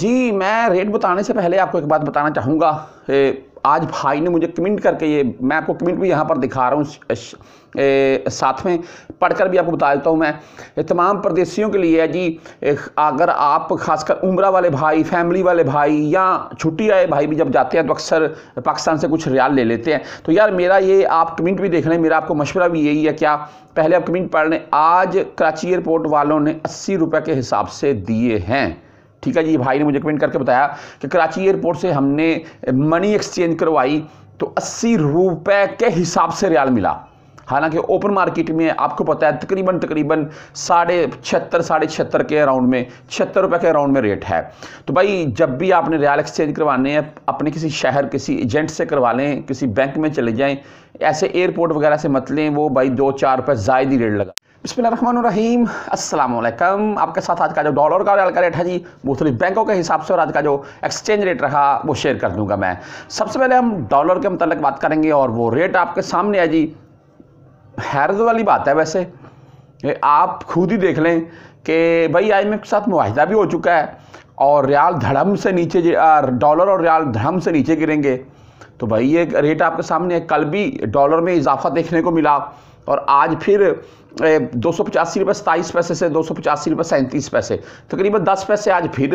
जी मैं रेट बताने से पहले आपको एक बात बताना चाहूँगा आज भाई ने मुझे कमेंट करके ये मैं आपको कमेंट भी यहाँ पर दिखा रहा हूँ साथ में पढ़कर भी आपको बता देता हूँ मैं तमाम प्रदेशियों के लिए है जी अगर आप खासकर उम्र वाले भाई फैमिली वाले भाई या छुट्टी आए भाई भी जब जाते हैं तो अक्सर पाकिस्तान से कुछ रियाल ले लेते हैं तो यार मेरा ये आप कमेंट भी देख रहे हैं मेरा आपको मशवरा भी यही है क्या पहले आप कमेंट पढ़ लें आज कराची एयरपोर्ट वालों ने अस्सी रुपये के हिसाब से दिए हैं ठीक है जी भाई ने मुझे कमेंट करके बताया कि कराची एयरपोर्ट से हमने मनी एक्सचेंज करवाई तो अस्सी रुपये के हिसाब से रियाल मिला हालांकि ओपन मार्केट में आपको पता है तकरीबन तकरीबन साढ़े छिहत्तर साढ़े छिहत्तर के अराउंड में छिहत्तर रुपये के अराउंड में रेट है तो भाई जब भी आपने रियाल एक्सचेंज करवाने हैं अपने किसी शहर किसी एजेंट से करवा लें किसी बैंक में चले जाएँ ऐसे एयरपोर्ट वगैरह से मत लें वो भाई दो चार रुपये ज़ायद ही रेट लगा बसमीम अल्लाम आपके साथ आज का जो डॉलर का रेट का रेट है जी मुख्तलिफ बैंकों के हिसाब से और आज का जो एक्सचेंज रेट रहा वो शेयर कर दूंगा मैं सबसे पहले हम डॉलर के मतलब बात करेंगे और वो रेट आपके सामने है जी हैरत वाली बात है वैसे आप खुद ही देख लें कि भाई आई के साथ माहिदा भी हो चुका है और रियाल धड़म से नीचे डॉलर और रियाल धड़म से नीचे गिरेंगे तो भाई ये रेट आपके सामने है कल भी डॉलर में इजाफा देखने को मिला और आज फिर दो सौ पचासी रुपये सताईस पैसे से दो सौ पचासी रुपये सैंतीस पैसे तकरीबन दस पैसे आज फिर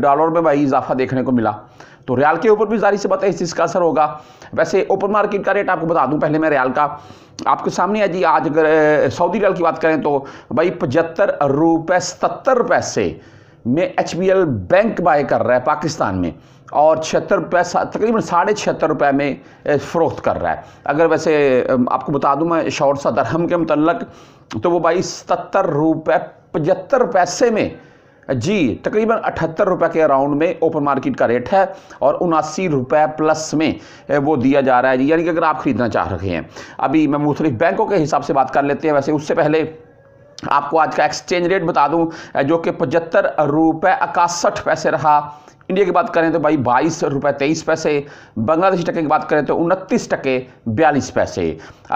डॉलर में भाई इजाफा देखने को मिला तो रियाल के ऊपर भी जारी से बताए इस चीज़ का असर होगा वैसे ओपन मार्केट का रेट आपको बता दूं पहले मैं रियाल का आपके सामने है जी आज अगर सऊदी रियाल की बात करें तो भाई पचहत्तर रुपये सतर पैसे में एच बैंक बाय कर रहा है पाकिस्तान में और छिहत्तर रुपये तकरीबन साढ़े छिहत्तर रुपये में फ़रोख्त कर रहा है अगर वैसे आपको बता दूं मैं शॉर्ट सा दरहम के मतलब तो वो भाई सतर रुपये पचहत्तर पैसे में जी तकरीबन अठहत्तर रुपये के अराउंड में ओपन मार्केट का रेट है और उनासी रुपये प्लस में वो दिया जा रहा है जी यानी कि अगर आप ख़रीदना चाह रहे हैं अभी मैं मुख्तलिफ बैंकों के हिसाब से बात कर लेते हैं वैसे उससे पहले आपको आज का एक्सचेंज रेट बता दूं जो कि पचहत्तर रुपये इकसठ पैसे रहा इंडिया की बात करें तो भाई बाईस रुपये तेईस पैसे बांग्लादेशी टके की बात करें तो उनतीस टके बयालीस पैसे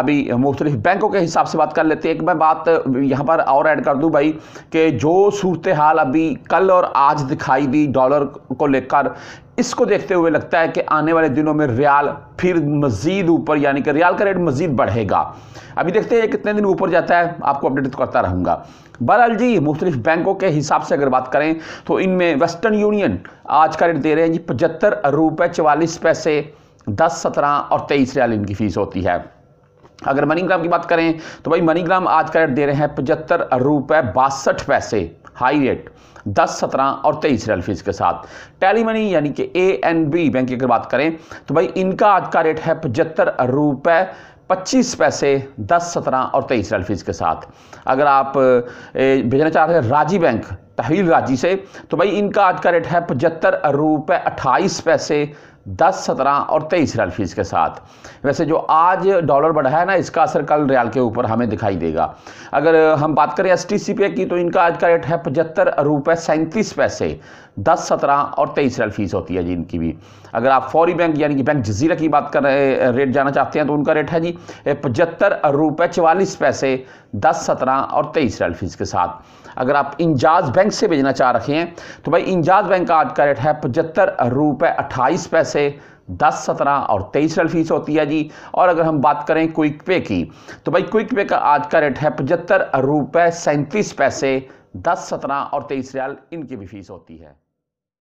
अभी मुख्तलिफ बैंकों के हिसाब से बात कर लेते हैं एक मैं बात यहाँ पर और ऐड कर दूँ भाई कि जो सूरत हाल अभी कल और आज दिखाई दी डॉलर को लेकर इसको देखते हुए लगता है कि आने वाले दिनों में रियाल फिर मज़ीद ऊपर यानी कि रियाल का रेट मज़ीद बढ़ेगा अभी देखते हैं कितने दिन ऊपर जाता है आपको अपडेट करता रहूँगा बहरहाल जी मुख्तलिफ बैंकों के हिसाब से अगर बात करें तो इनमें वेस्टर्न यूनियन आज का रेट दे रहे हैं जी पचहत्तर रुपये चवालीस पैसे दस सत्रह और तेईस रियाल इनकी फ़ीस होती है अगर मनीग्राम की बात करें तो भाई मनीग्राम आज का रेट दे रहे हैं पचहत्तर रुपये बासठ पैसे हाई रेट 10, 17 और 23 रेल फीस के साथ टैली मनी यानी कि ए एंड बी बैंक की अगर बात करें तो भाई इनका आज का रेट है पचहत्तर रुपये पच्चीस पैसे दस सत्रह और तेईस रेल फीस के साथ अगर आप भेजना चाह रहे हैं राजी बैंक तहवील राजी से तो भाई इनका आज का रेट है पचहत्तर रुपये अट्ठाईस पैसे दस सत्रह और तेईस रियाल फीस के साथ वैसे जो आज डॉलर बढ़ा है ना इसका असर कल रियाल के ऊपर हमें दिखाई देगा अगर हम बात करें एस टी सी पे की तो इनका आज का रेट है पचहत्तर रुपये सैंतीस पैसे दस सत्रह और तेईस रियाल फीस होती है जी इनकी भी अगर आप फौरी बैंक यानी कि बैंक जजीरा की बात कर रहे रेट जाना चाहते हैं तो उनका रेट है जी पचहत्तर रुपये चवालीस पैसे दस सत्रह और तेईस रियाल फीस के साथ अगर आप इंजाज बैंक बैंक से भेजना चाह रखे हैं तो भाई इंजाज बैंक का आज का रेट है पचहत्तर रुपये अट्ठाईस पैसे दस सत्रह और तेईस रेल फीस होती है जी और अगर हम बात करें क्विक पे की तो भाई क्विक पे का आज का रेट है पचहत्तर रुपये सैंतीस पैसे दस सत्रह और तेईस रेल इनकी भी फीस होती है